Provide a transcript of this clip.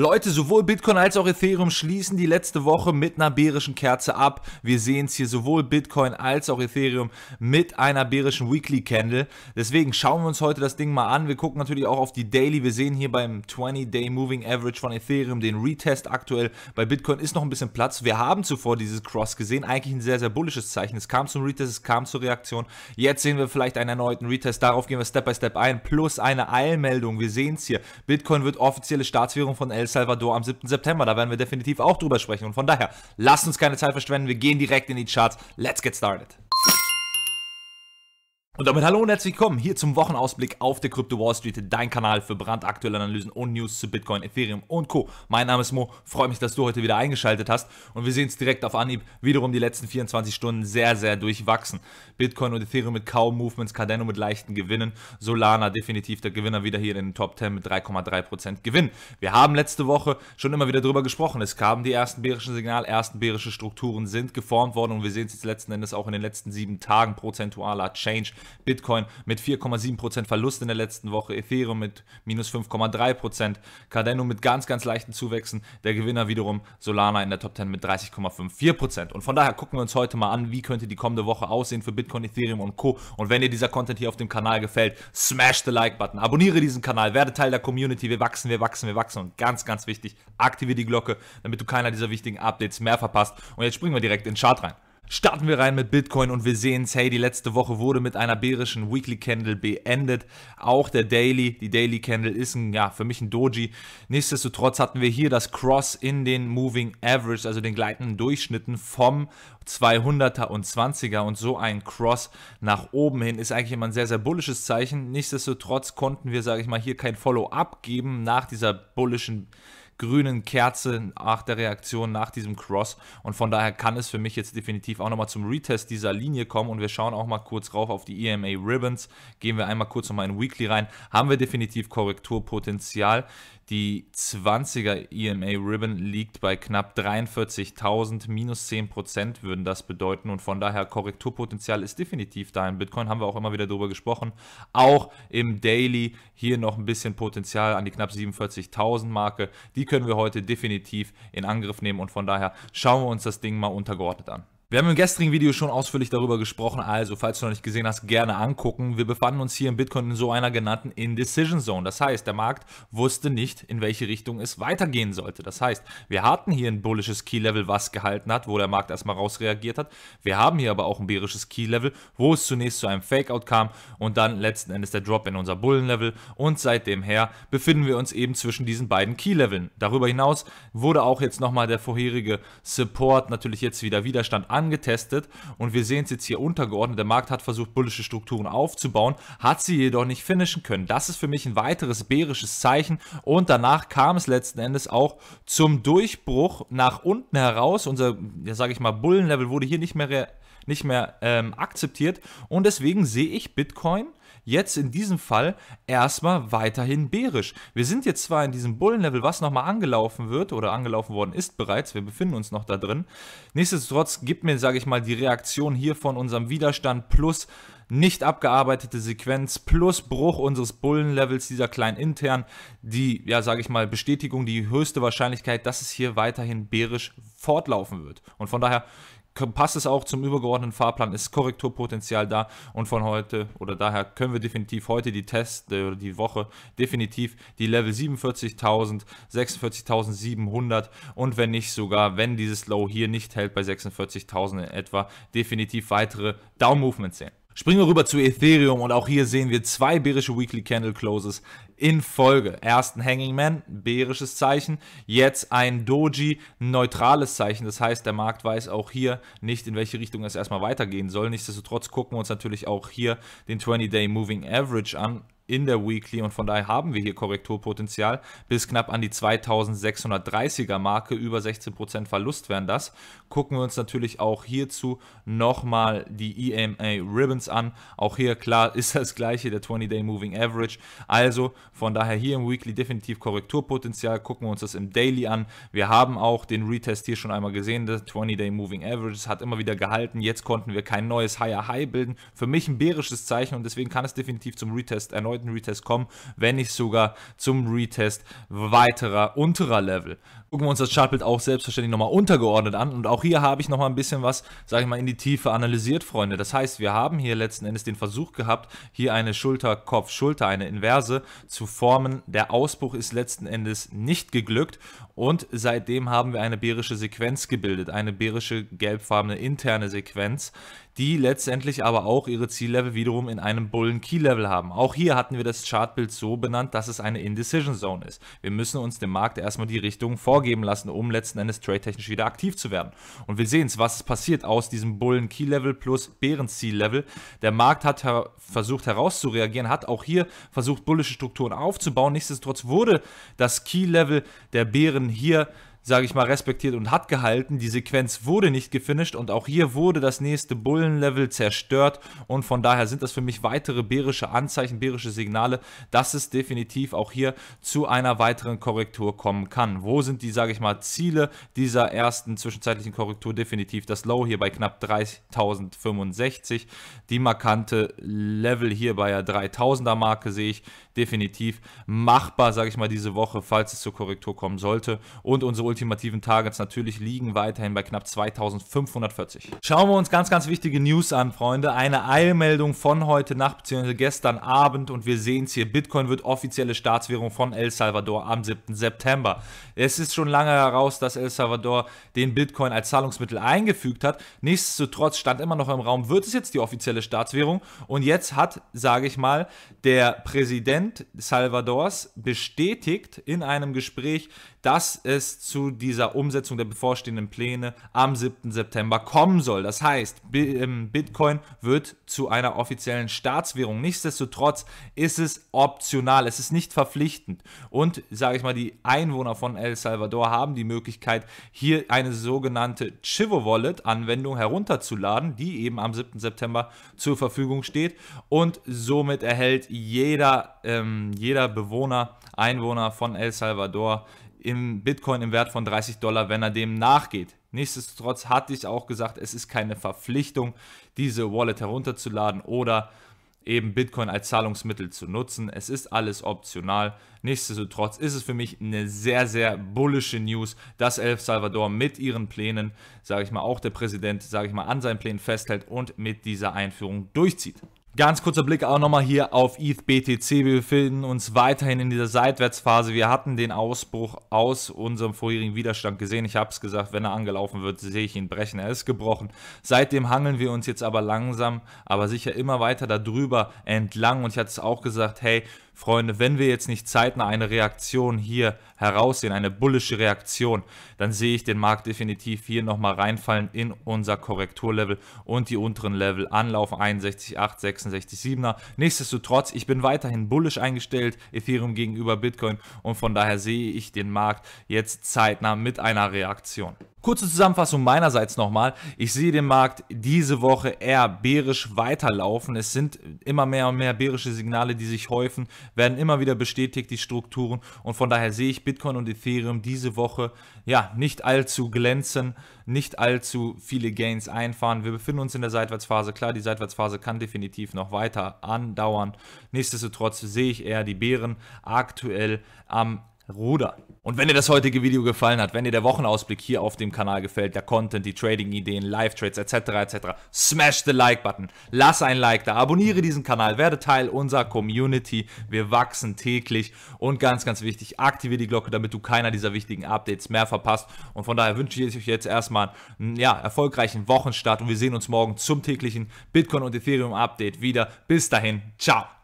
Leute, sowohl Bitcoin als auch Ethereum schließen die letzte Woche mit einer bärischen Kerze ab. Wir sehen es hier sowohl Bitcoin als auch Ethereum mit einer bärischen Weekly Candle. Deswegen schauen wir uns heute das Ding mal an. Wir gucken natürlich auch auf die Daily. Wir sehen hier beim 20-Day Moving Average von Ethereum den Retest aktuell. Bei Bitcoin ist noch ein bisschen Platz. Wir haben zuvor dieses Cross gesehen. Eigentlich ein sehr, sehr bullisches Zeichen. Es kam zum Retest, es kam zur Reaktion. Jetzt sehen wir vielleicht einen erneuten Retest. Darauf gehen wir Step by Step ein. Plus eine Eilmeldung. Wir sehen es hier. Bitcoin wird offizielle Staatswährung von El Salvador am 7. September. Da werden wir definitiv auch drüber sprechen. Und von daher, lasst uns keine Zeit verschwenden. Wir gehen direkt in die Charts. Let's get started. Und damit hallo und herzlich willkommen hier zum Wochenausblick auf der Crypto Wall Street, dein Kanal für brandaktuelle Analysen und News zu Bitcoin, Ethereum und Co. Mein Name ist Mo, freue mich, dass du heute wieder eingeschaltet hast und wir sehen es direkt auf Anhieb, wiederum die letzten 24 Stunden sehr, sehr durchwachsen. Bitcoin und Ethereum mit kaum Movements, Cardano mit leichten Gewinnen, Solana definitiv der Gewinner wieder hier in den Top 10 mit 3,3% Gewinn. Wir haben letzte Woche schon immer wieder drüber gesprochen, es kamen die ersten bärischen Signale, ersten bärische Strukturen sind geformt worden und wir sehen es jetzt letzten Endes auch in den letzten sieben Tagen prozentualer Change Bitcoin mit 4,7% Verlust in der letzten Woche, Ethereum mit minus 5,3%, Cardano mit ganz, ganz leichten Zuwächsen, der Gewinner wiederum Solana in der Top 10 mit 30,54%. Und von daher gucken wir uns heute mal an, wie könnte die kommende Woche aussehen für Bitcoin, Ethereum und Co. Und wenn dir dieser Content hier auf dem Kanal gefällt, smash the Like-Button, abonniere diesen Kanal, werde Teil der Community, wir wachsen, wir wachsen, wir wachsen und ganz, ganz wichtig, aktiviere die Glocke, damit du keiner dieser wichtigen Updates mehr verpasst. Und jetzt springen wir direkt in den Chart rein. Starten wir rein mit Bitcoin und wir sehen es, hey, die letzte Woche wurde mit einer bärischen Weekly Candle beendet. Auch der Daily, die Daily Candle ist ein, ja, für mich ein Doji. Nichtsdestotrotz hatten wir hier das Cross in den Moving Average, also den gleitenden Durchschnitten vom 200er und 20er und so ein Cross nach oben hin ist eigentlich immer ein sehr, sehr bullisches Zeichen. Nichtsdestotrotz konnten wir, sage ich mal, hier kein Follow-up geben nach dieser bullischen grünen Kerze nach der Reaktion, nach diesem Cross. Und von daher kann es für mich jetzt definitiv auch nochmal zum Retest dieser Linie kommen. Und wir schauen auch mal kurz rauf auf die EMA Ribbons. Gehen wir einmal kurz nochmal in Weekly rein. Haben wir definitiv Korrekturpotenzial. Die 20er EMA Ribbon liegt bei knapp 43.000, minus 10% würden das bedeuten und von daher Korrekturpotenzial ist definitiv da in Bitcoin, haben wir auch immer wieder darüber gesprochen. Auch im Daily hier noch ein bisschen Potenzial an die knapp 47.000 Marke, die können wir heute definitiv in Angriff nehmen und von daher schauen wir uns das Ding mal untergeordnet an. Wir haben im gestrigen Video schon ausführlich darüber gesprochen, also falls du noch nicht gesehen hast, gerne angucken. Wir befanden uns hier im Bitcoin in so einer genannten Indecision Zone. Das heißt, der Markt wusste nicht, in welche Richtung es weitergehen sollte. Das heißt, wir hatten hier ein bullisches Key-Level, was gehalten hat, wo der Markt erstmal rausreagiert hat. Wir haben hier aber auch ein bärisches Key-Level, wo es zunächst zu einem Fake-Out kam und dann letzten Endes der Drop in unser Bullen-Level. Und seitdem her befinden wir uns eben zwischen diesen beiden Key-Leveln. Darüber hinaus wurde auch jetzt nochmal der vorherige Support, natürlich jetzt wieder Widerstand, angetestet und wir sehen es jetzt hier untergeordnet. Der Markt hat versucht, bullische Strukturen aufzubauen, hat sie jedoch nicht finishen können. Das ist für mich ein weiteres bärisches Zeichen und danach kam es letzten Endes auch zum Durchbruch nach unten heraus. Unser, ja, sage ich mal, Bullenlevel wurde hier nicht mehr, nicht mehr ähm, akzeptiert und deswegen sehe ich Bitcoin jetzt in diesem Fall erstmal weiterhin bärisch. Wir sind jetzt zwar in diesem Bullenlevel, was nochmal angelaufen wird oder angelaufen worden ist bereits, wir befinden uns noch da drin. Nichtsdestotrotz gibt mir, sage ich mal, die Reaktion hier von unserem Widerstand plus nicht abgearbeitete Sequenz plus Bruch unseres Bullenlevels, dieser kleinen intern, die, ja, sage ich mal, Bestätigung, die höchste Wahrscheinlichkeit, dass es hier weiterhin bärisch fortlaufen wird. Und von daher, passt es auch zum übergeordneten Fahrplan, ist Korrekturpotenzial da und von heute oder daher können wir definitiv heute die Test äh, oder die Woche definitiv die Level 47.000, 46.700 und wenn nicht sogar, wenn dieses Low hier nicht hält bei 46.000 in etwa, definitiv weitere Down Movements sehen. Springen wir rüber zu Ethereum und auch hier sehen wir zwei bärische Weekly Candle Closes in Folge. Ersten Hanging Man, bärisches Zeichen, jetzt ein Doji, neutrales Zeichen. Das heißt, der Markt weiß auch hier nicht, in welche Richtung es erstmal weitergehen soll. Nichtsdestotrotz gucken wir uns natürlich auch hier den 20-Day Moving Average an in der Weekly und von daher haben wir hier Korrekturpotenzial bis knapp an die 2630er Marke, über 16% Verlust wären das. Gucken wir uns natürlich auch hierzu nochmal die EMA Ribbons an. Auch hier klar ist das gleiche, der 20-Day Moving Average. Also von daher hier im Weekly definitiv Korrekturpotenzial. Gucken wir uns das im Daily an. Wir haben auch den Retest hier schon einmal gesehen, der 20-Day Moving Average hat immer wieder gehalten. Jetzt konnten wir kein neues Higher High bilden. Für mich ein bärisches Zeichen und deswegen kann es definitiv zum Retest erneut erneuten Retest kommen, wenn nicht sogar zum Retest weiterer unterer Level. Gucken wir uns das Chartbild auch selbstverständlich nochmal untergeordnet an und auch hier habe ich nochmal ein bisschen was, sage ich mal, in die Tiefe analysiert, Freunde. Das heißt, wir haben hier letzten Endes den Versuch gehabt, hier eine Schulter-Kopf-Schulter, eine Inverse zu formen. Der Ausbruch ist letzten Endes nicht geglückt und seitdem haben wir eine bärische Sequenz gebildet, eine bärische gelbfarbene interne Sequenz, die letztendlich aber auch ihre Ziellevel wiederum in einem Bullen Key Level haben. Auch hier hatten wir das Chartbild so benannt, dass es eine Indecision Zone ist. Wir müssen uns dem Markt erstmal die Richtung vorgeben lassen, um letzten Endes trade-technisch wieder aktiv zu werden. Und wir sehen es, was passiert aus diesem Bullen Key Level plus Bären Ziel Level. Der Markt hat her versucht herauszureagieren, hat auch hier versucht bullische Strukturen aufzubauen. Nichtsdestotrotz wurde das Key Level der Bären hier sage ich mal, respektiert und hat gehalten. Die Sequenz wurde nicht gefinisht und auch hier wurde das nächste Bullenlevel zerstört und von daher sind das für mich weitere bärische Anzeichen, bärische Signale, dass es definitiv auch hier zu einer weiteren Korrektur kommen kann. Wo sind die, sage ich mal, Ziele dieser ersten zwischenzeitlichen Korrektur? Definitiv das Low hier bei knapp 3065, die markante Level hier bei der 3000er Marke sehe ich, definitiv machbar, sage ich mal, diese Woche, falls es zur Korrektur kommen sollte. Und unsere ultimativen Targets natürlich liegen weiterhin bei knapp 2540. Schauen wir uns ganz, ganz wichtige News an, Freunde. Eine Eilmeldung von heute Nacht bzw. gestern Abend und wir sehen es hier. Bitcoin wird offizielle Staatswährung von El Salvador am 7. September. Es ist schon lange heraus, dass El Salvador den Bitcoin als Zahlungsmittel eingefügt hat. Nichtsdestotrotz stand immer noch im Raum, wird es jetzt die offizielle Staatswährung? Und jetzt hat, sage ich mal, der Präsident Präsident Salvadors bestätigt in einem Gespräch, dass es zu dieser Umsetzung der bevorstehenden Pläne am 7. September kommen soll. Das heißt, ähm, Bitcoin wird zu einer offiziellen Staatswährung. Nichtsdestotrotz ist es optional, es ist nicht verpflichtend. Und sage ich mal, die Einwohner von El Salvador haben die Möglichkeit, hier eine sogenannte Chivo Wallet Anwendung herunterzuladen, die eben am 7. September zur Verfügung steht. Und somit erhält jeder äh, ähm, jeder Bewohner, Einwohner von El Salvador im Bitcoin im Wert von 30 Dollar, wenn er dem nachgeht. Nichtsdestotrotz hatte ich auch gesagt, es ist keine Verpflichtung, diese Wallet herunterzuladen oder eben Bitcoin als Zahlungsmittel zu nutzen. Es ist alles optional. Nichtsdestotrotz ist es für mich eine sehr, sehr bullische News, dass El Salvador mit ihren Plänen, sage ich mal, auch der Präsident, sage ich mal, an seinen Plänen festhält und mit dieser Einführung durchzieht. Ganz kurzer Blick auch nochmal hier auf ETH BTC. Wir befinden uns weiterhin in dieser Seitwärtsphase. Wir hatten den Ausbruch aus unserem vorherigen Widerstand gesehen. Ich habe es gesagt, wenn er angelaufen wird, sehe ich ihn brechen. Er ist gebrochen. Seitdem hangeln wir uns jetzt aber langsam, aber sicher immer weiter darüber entlang. Und ich hatte es auch gesagt, hey, Freunde, wenn wir jetzt nicht zeitnah eine Reaktion hier heraussehen, eine bullische Reaktion, dann sehe ich den Markt definitiv hier nochmal reinfallen in unser Korrekturlevel und die unteren Level anlaufen 61, 8, 66, 7er. Nichtsdestotrotz, ich bin weiterhin bullisch eingestellt, Ethereum gegenüber Bitcoin und von daher sehe ich den Markt jetzt zeitnah mit einer Reaktion. Kurze Zusammenfassung meinerseits nochmal. Ich sehe den Markt diese Woche eher bärisch weiterlaufen. Es sind immer mehr und mehr bärische Signale, die sich häufen, werden immer wieder bestätigt, die Strukturen. Und von daher sehe ich Bitcoin und Ethereum diese Woche ja nicht allzu glänzen, nicht allzu viele Gains einfahren. Wir befinden uns in der Seitwärtsphase. Klar, die Seitwärtsphase kann definitiv noch weiter andauern. Nichtsdestotrotz sehe ich eher die Bären aktuell am Ruder. Und wenn dir das heutige Video gefallen hat, wenn dir der Wochenausblick hier auf dem Kanal gefällt, der Content, die Trading-Ideen, Live-Trades etc. etc., smash the Like-Button, lass ein Like da, abonniere diesen Kanal, werde Teil unserer Community, wir wachsen täglich und ganz, ganz wichtig, aktiviere die Glocke, damit du keiner dieser wichtigen Updates mehr verpasst und von daher wünsche ich euch jetzt erstmal einen ja, erfolgreichen Wochenstart und wir sehen uns morgen zum täglichen Bitcoin und Ethereum-Update wieder. Bis dahin, ciao!